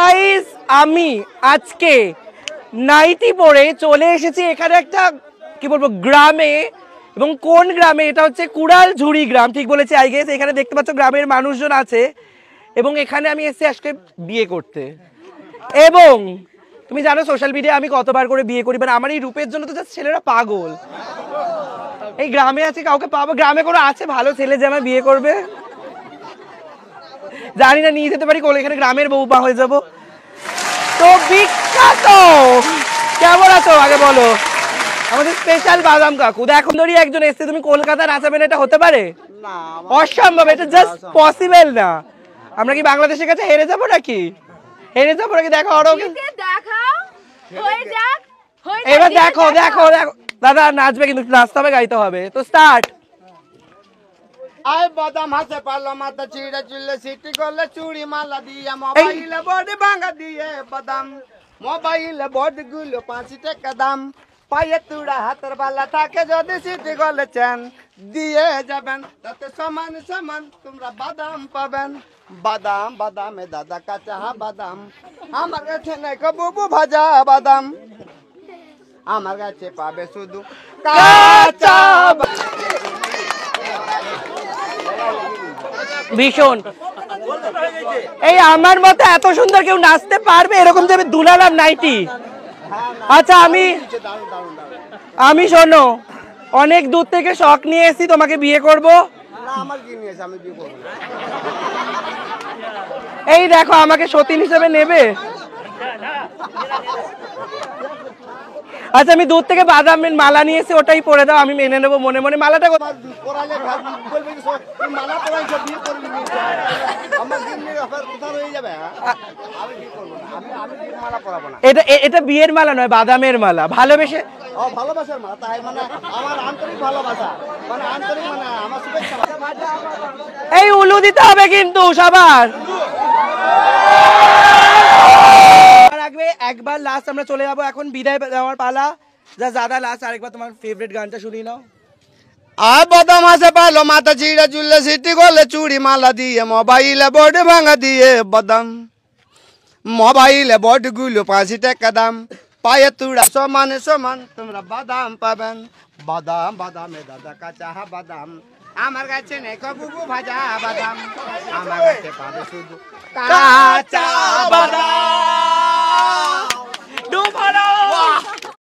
guys আমি আজকে nightie পরে চলে এসেছি এখানে একটা কি বলবো গ্রামে এবং কোন গ্রামে এটা হচ্ছে কুড়াল ঝুড়ি গ্রাম ঠিক বলেছি আই গেস এখানে দেখতে পাচ্ছ গ্রামের মানুষজন আছে এবং এখানে আমি এসেছি আজকে বিয়ে করতে এবং তুমি জানো সোশ্যাল মিডিয়া আমি কতবার করে বিয়ে করি মানে আমার এই রূপের জন্য তো যা ছেলেরা পাগল এই গ্রামে আছে কাউকে পাবো গ্রামে কোনো আছে ভালো ছেলে যে আমার বিয়ে করবে জানি না নিয়ে যেতে পারি কোলে এখানে গ্রামের বউ বউবা হয়ে যাব তো বিখ্যাত কেমন আছো আগে বলো আমাদের স্পেশাল বাদাম কাকু এখন ধরি একজন এসছে তুমি কলকাতার আসামেন এটা হতে পারে অসম্ভব এটা জাস্ট পসিবল না আমরা কি বাংলাদেশের কাছে হেরে যাবো নাকি হেরে যাবো নাকি দেখো আরো এবার দেখো দেখো দেখো দাদা নাচবে কিন্তু নাচতে হবে গাইতে হবে তো স্টার্ট আয় বাদাম হাসে পারলো মাথা চিড়ে চুলে সিটি করলে চুড়ি মালা দিয়ে মোবাইলে বড় ভাঙা দিয়ে বাদাম মোবাইলে বড় গুলো পাঁচ টাকা দাম পায়ে তুড়া হাতের বালা থাকে যদি সিটি করলে চেন দিয়ে যাবেন তাতে সমান সমান তোমরা বাদাম পাবেন বাদাম বাদামে দাদা কাঁচা বাদাম আমার কাছে নাই বুবু ভাজা বাদাম আমার কাছে পাবে শুধু কাঁচা ভীষণ এই আমার মতো এত সুন্দর কেউ নাচতে পারবে এরকম যে আমি দুলালাম নাইটি আচ্ছা আমি আমি শোনো অনেক দূর থেকে শখ নিয়ে এসেছি তোমাকে বিয়ে করব এই দেখো আমাকে সতীন হিসেবে নেবে আচ্ছা আমি দূর থেকে বাদাম মালা নিয়েছি ওটাই পরে দাও আমি মেনে নেবো মনে মনে মালাটা এটা এটা বিয়ের মালা নয় বাদামের মালা ভালোবেসে এই উলু দিতে হবে কিন্তু সবার একবার লাস্ট আমরা চলে যাবো এখন বিদায় দেওয়ার পালা যা দাদা লাস্ট আরেকবার তোমার ফেভারিট গানটা শুনি নাও আর বদম আছে পালো মাথা চিড়া সিটি করলে চুড়ি মালা দিয়ে বোর্ড ভাঙা দিয়ে বদম মোবাইলে গুলো পাঁচি টাকা দাম পায়ে তুড়া সমান সমান তোমরা বাদাম পাবেন বাদাম বাদামে দাদা কাঁচা বাদাম আমার কাছে নেই ভাজা বাদাম আমার কাছে পাবে শুধু কাঁচা বাদাম